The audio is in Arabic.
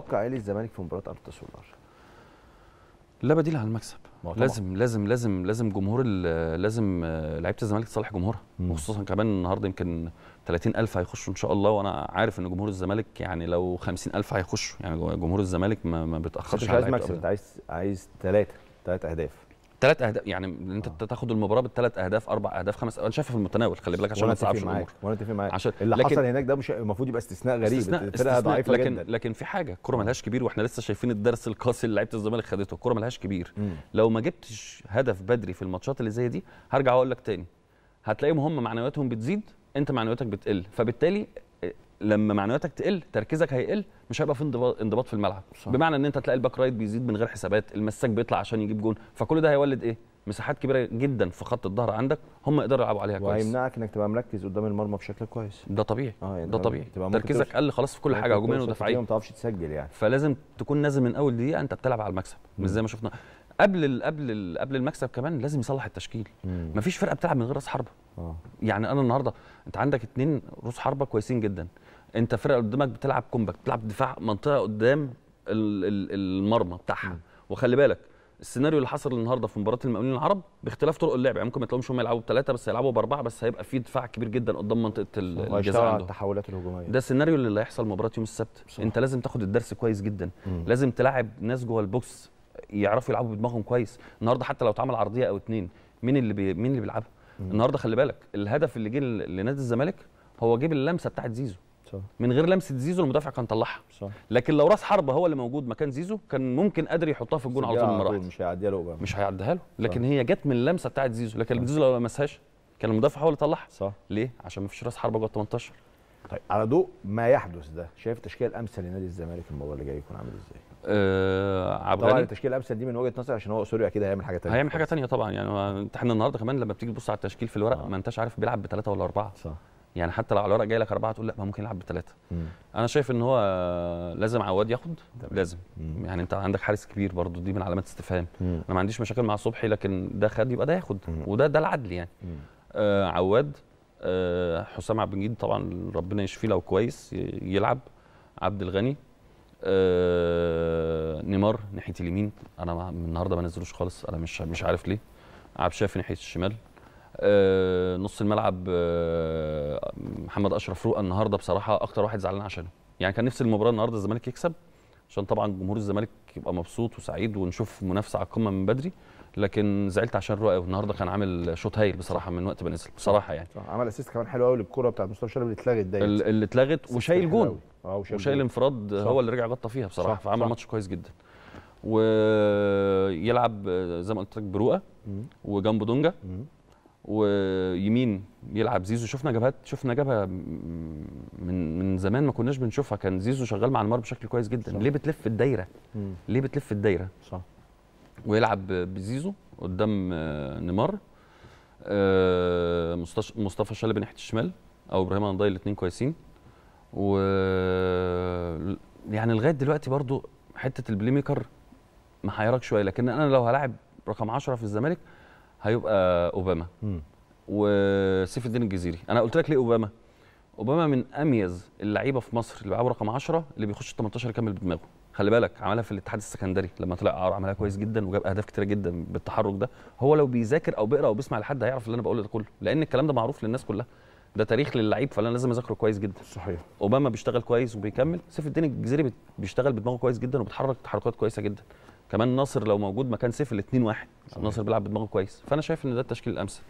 توقع ايه للزمالك في مباراه ارض سولار؟ لا بديل عن المكسب لازم لازم لازم لازم جمهور لازم لعيبه الزمالك تصالح جمهورها وخصوصا كمان النهارده يمكن 30000 هيخشوا ان شاء الله وانا عارف ان جمهور الزمالك يعني لو 50000 هيخشوا يعني جمهور الزمالك ما, ما بيتاخرش على مش عايز مكسب انت عايز عايز ثلاثه ثلاث اهداف ثلاث اهداف آه. يعني ان انت تاخد المباراه بالثلاث اهداف اربع اهداف خمس انا شايفها في المتناول خلي بالك عشان ما تصعبش الامور وانا اتفق معاك عشان اللي لكن... حصل هناك ده مش المفروض يبقى استثناء غريب استثناء, استثناء ضعيفه لكن جدا. لكن في حاجه الكوره آه. ملهاش كبير واحنا لسه شايفين الدرس القاسي اللي لعيبه الزمالك خدته الكوره ملهاش كبير مم. لو ما جبتش هدف بدري في الماتشات اللي زي دي هرجع اقول لك تاني هتلاقيهم هم معنوياتهم بتزيد انت معنوياتك بتقل فبالتالي لما معنوياتك تقل تركيزك هيقل مش هيبقى في انضباط في الملعب صح. بمعنى ان انت تلاقي الباك رايت بيزيد من غير حسابات المساك بيطلع عشان يجيب جون فكل ده هيولد ايه مساحات كبيره جدا في خط الظهر عندك هم يقدروا يلعبوا عليها كويس وهيمنعك انك تبقى مركز قدام المرمى بشكل كويس ده طبيعي آه يعني ده طبيعي تركيزك قل خلاص في كل حاجه هجوميا ودفاعيا ما تعرفش تسجل يعني فلازم تكون نازل من اول دقيقه انت بتلعب على المكسب مش زي ما شفنا قبل الـ قبل الـ قبل المكسب كمان لازم يصلح التشكيل مم. مفيش فرقه بتلعب من غير راس حربه آه. يعني انا النهارده انت عندك اثنين راس حربه كويسين جدا انت فرقه قدامك بتلعب كومباك بتلعب دفاع منطقه قدام المرمى بتاعها وخلي بالك السيناريو اللي حصل النهارده في مباراه المقاولين العرب باختلاف طرق اللعب يعني ممكن ما تلاقيهمش هم يلعبوا بثلاثه بس يلعبوا باربعه بس هيبقى في دفاع كبير جدا قدام منطقه الجزاء عندهم التحولات الهجوميه ده السيناريو اللي هيحصل مباراه يوم السبت صح. انت لازم تاخد الدرس كويس جدا مم. لازم تلاعب ناس جوه البوكس يعرفوا يلعبوا بدماغهم كويس النهارده حتى لو اتعمل عرضيه او اتنين مين اللي بي... مين اللي بيلعبها النهارده خلي بالك الهدف اللي جه لنادي الزمالك هو جه باللمسه بتاعت زيزو من غير لمسه زيزو المدافع كان طلعها صح. لكن لو راس حربه هو اللي موجود مكان زيزو كان ممكن قادر يحطها في الجون على طول المره مش هيعديها له مش هيعديها له لكن صح. هي جت من اللمسه بتاعه زيزو لكن صح. زيزو لو لمسهاش كان المدافع هو اللي طلعها صح ليه عشان ما فيش راس حربه جوه 18 طيب على ضوء ما يحدث ده شايف التشكيل الامثل لنادي الزمالك الموضوع اللي جاي يكون عامل ازاي آه عبد طبعا التشكيل الامثل دي من وجهه نظري عشان هو سوريا كده هيعمل حاجه ثانيه هيعمل حاجه ثانيه طبعا يعني انت احنا النهارده كمان لما بتيجي تبص على التشكيل في الورق آه. ما انتش عارف بيلعب بثلاثه ولا اربعه صح يعني حتى لو على الورق جاي لك اربعه تقول لا ما ممكن يلعب بثلاثه انا شايف ان هو لازم عواد ياخد طبعا. لازم مم. يعني انت عندك حارس كبير برضو دي من علامات استفهام مم. انا ما عنديش مشاكل مع صبحي لكن ده خد يبقى ده ياخد مم. وده ده العدل يعني آه عواد آه حسام عبد المجيد طبعا ربنا يشفيه لو كويس يلعب عبد الغني آه نيمار ناحيه اليمين انا من النهارده ما نزلوش خالص انا مش مش عارف ليه عبد الشافي ناحيه الشمال آه، نص الملعب آه، محمد اشرف روقه النهارده بصراحه اكتر واحد زعلان عشانه يعني كان نفسي المباراه النهارده الزمالك يكسب عشان طبعا جمهور الزمالك يبقى مبسوط وسعيد ونشوف منافسه على القمه من بدري لكن زعلت عشان رؤى والنهارده كان عامل شوط هايل بصراحه من وقت ما نزل بصراحه يعني صح. عمل اسيست كمان حلو قوي للكوره بتاعت مصطفى شلبي اللي اتلغت ديت اللي اتلغت آه، وشايل جون وشايل انفراد هو اللي رجع غطى فيها بصراحه صح. فعمل ماتش كويس جدا ويلعب زي ما قلت لك برؤى وجنبه دونجا ويمين يلعب زيزو شفنا جبهات شفنا جبهه من من زمان ما كناش بنشوفها كان زيزو شغال مع نيمار بشكل كويس جدا صح. ليه بتلف الدايره مم. ليه بتلف الدايره صح ويلعب بزيزو قدام آه، نيمار آه، مصطفى شلبي ناحيه الشمال او ابراهيم انضاي الاثنين كويسين و يعني لغايه دلوقتي برضو حته البلاي ميكر محيرك شويه لكن انا لو هلاعب رقم 10 في الزمالك هيبقى اوباما وسيف الدين الجزيري انا قلت لك ليه اوباما اوباما من اميز اللعيبه في مصر اللي بيلعبوا رقم 10 اللي بيخش 18 يكمل بدماغه خلي بالك عملها في الاتحاد السكندري لما طلع اعاره عملها كويس جدا وجاب اهداف كتيره جدا بالتحرك ده هو لو بيذاكر او بيقرا او بيسمع لحد هيعرف اللي انا بقوله ده كله لان الكلام ده معروف للناس كلها ده تاريخ للعيب فانا لازم اذاكره كويس جدا صحيح اوباما بيشتغل كويس وبيكمل سيف الدين الجزيري بيشتغل بدماغه كويس جدا وبيتحرك تحركات كويسه جدا كمان ناصر لو موجود مكان سيف الاثنين واحد ناصر بيلعب بدماغه كويس فانا شايف ان ده التشكيل الامثل